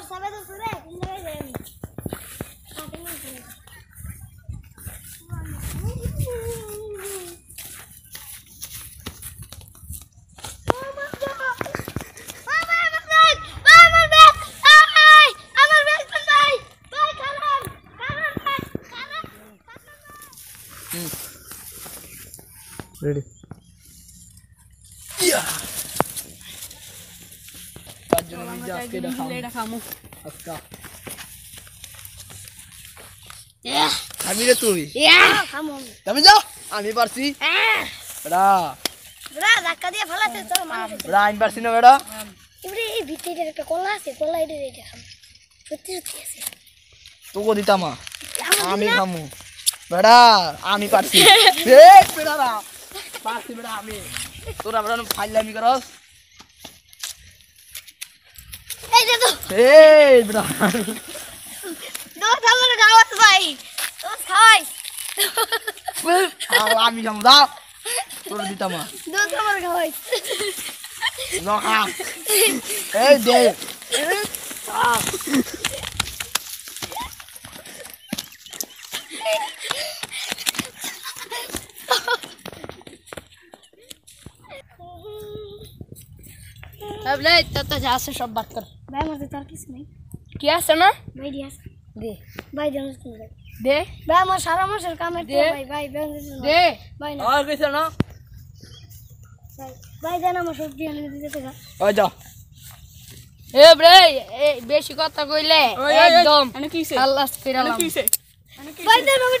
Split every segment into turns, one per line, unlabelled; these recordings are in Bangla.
और समय तो सुने कितने बजे रेडी আজকে রে তুই তুমি যাও আমি পারছি তো বেড়া আমি পারছি না বেড়া আমি খামু বেড়া আমি পারছি বেড়া পারছি বেড়া আমি তোরা বেড়া করস এই ব্রাহ্মণ দোষ ভাই দোষ আমি খাবো দাও হ্যাঁ, তোর দিতাম দোষ আমার খাওয়াই ভাই আমার কাছে আর কিছু নেই কি আছে না মেডি আছে দে ভাই দেন দে ভাই আমার সারা মাসের কামের দে ভাই ভাই দেন দে ভাই না আর কিছু না ভাই দেন আমার সবজি এনে দিতে থাকা ওই যাও এ bre বেশি কথা কইলে একদম আল্লাহ ফিরালাম ভাই দেন আমার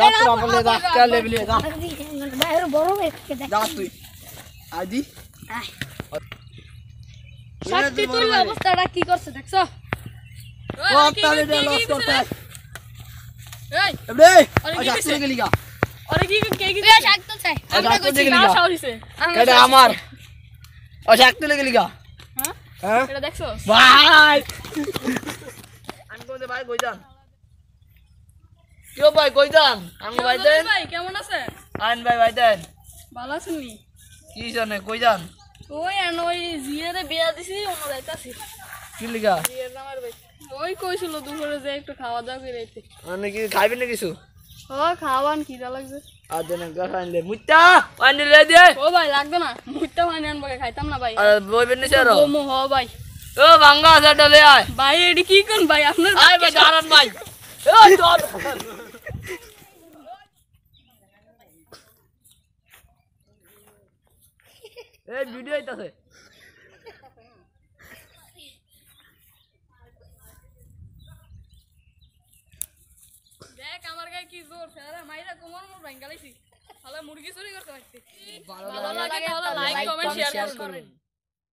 যাত্রা বলে যাত্রা লেভেলে যা মানে বাইরে বড় একটু যা তুই আদি শক্তি তোর অবস্থাটা কি করছে দেখছো কর্তালে দে লস করতে এই এবড়ে যাত্রা গেলি গা আরে কি কে কি এ শাক তো চাই আমরা কইছি না শাওরিছে এটা আমার ও শাক তো গেলি গা হ্যাঁ এটা দেখছো ভাই আমি তোমাদের ভাই গইজান কেউ ভাই কই যান আমি ভাই দেন ভাই কেমন আছে আইন ভাই ভাই দেন ভালো আছেন নি কি জানে কই যান ওই আন ওই জিয়ারে বিয়া দিছি অন্য যাইতাছি কি লিগা জিয়ার নামার ভাই ওই কইছিল দুপুরে যে একটু খাওয়া দাওয়া করে আইতে কি খাইবেন না কিছু ও খাওয়ান কি যা লাগবে আর দেন গাছ আনলে মুত্তা পানি লে দে ও ভাই লাগবে না মুত্তা পানি আনবো খাইতাম না ভাই আর বইবেন না স্যার ও মু হ ভাই ও ভাঙ্গা আছে ডলে আয় ভাই এডি কি কোন ভাই আপনার আয় ভাই দাঁড়ান ভাই ও তোর এই ভিডিও আইতাছে দেখ আমার গায়ে কি জোর সারা মাইরা কোমর মোর ভাঙ্গালাইছি শালা মুরগি চুরি করতে পারছি ভালো লাগে তাহলে লাইক কমেন্ট শেয়ার করবেন